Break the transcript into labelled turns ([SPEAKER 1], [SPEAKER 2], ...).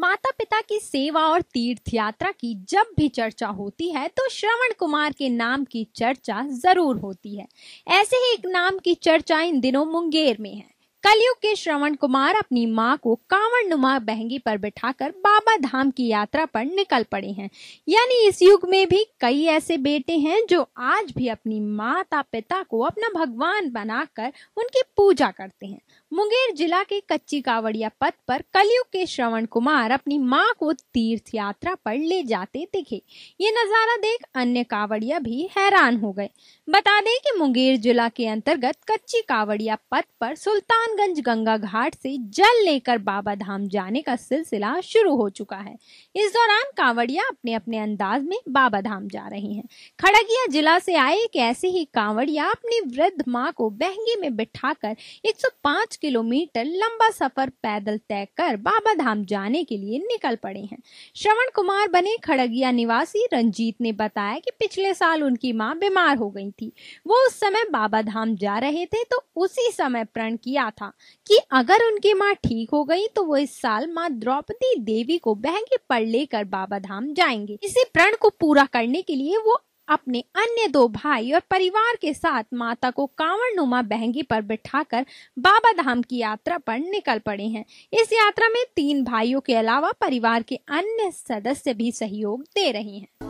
[SPEAKER 1] माता पिता की सेवा और तीर्थ यात्रा की जब भी चर्चा होती है तो श्रवण कुमार के नाम की चर्चा जरूर होती है ऐसे ही एक नाम की चर्चा इन दिनों मुंगेर में है कलयुग के श्रवण कुमार अपनी माँ को कांवड़ नुमा बहंगी पर बिठाकर बाबा धाम की यात्रा पर निकल पड़े हैं यानी इस युग में भी कई ऐसे बेटे हैं जो आज भी अपनी माता पिता को अपना भगवान बनाकर उनकी पूजा करते हैं मुंगेर जिला के कच्ची कावड़िया पथ पर कलयुग के श्रवण कुमार अपनी माँ को तीर्थ यात्रा पर ले जाते दिखे ये नजारा देख अन्य कावड़िया भी हैरान हो गए बता दें कि मुंगेर जिला के अंतर्गत कच्ची कावड़िया पथ पर सुल्तान किशनगंज गंगा घाट से जल लेकर बाबा धाम जाने का सिलसिला शुरू हो चुका है इस दौरान कांवड़िया अपने अपने अंदाज में बाबा धाम जा रही हैं। खड़गिया जिला से आए एक ऐसे ही कांवड़िया अपनी वृद्ध माँ को बहंगी में बिठाकर 105 किलोमीटर लंबा सफर पैदल तय कर बाबा धाम जाने के लिए निकल पड़े हैं श्रवण कुमार बने खड़गिया निवासी रंजीत ने बताया कि पिछले साल उनकी माँ बीमार हो गई थी वो उस समय बाबा धाम जा रहे थे तो उसी समय प्रण किया था था कि अगर उनकी माँ ठीक हो गई तो वो इस साल माँ द्रौपदी देवी को बहंगे पर लेकर बाबा धाम जाएंगे इसी प्रण को पूरा करने के लिए वो अपने अन्य दो भाई और परिवार के साथ माता को कांवड़ नुमा बहंगी पर बिठाकर बाबा धाम की यात्रा पर निकल पड़े हैं इस यात्रा में तीन भाइयों के अलावा परिवार के अन्य सदस्य भी सहयोग दे रहे हैं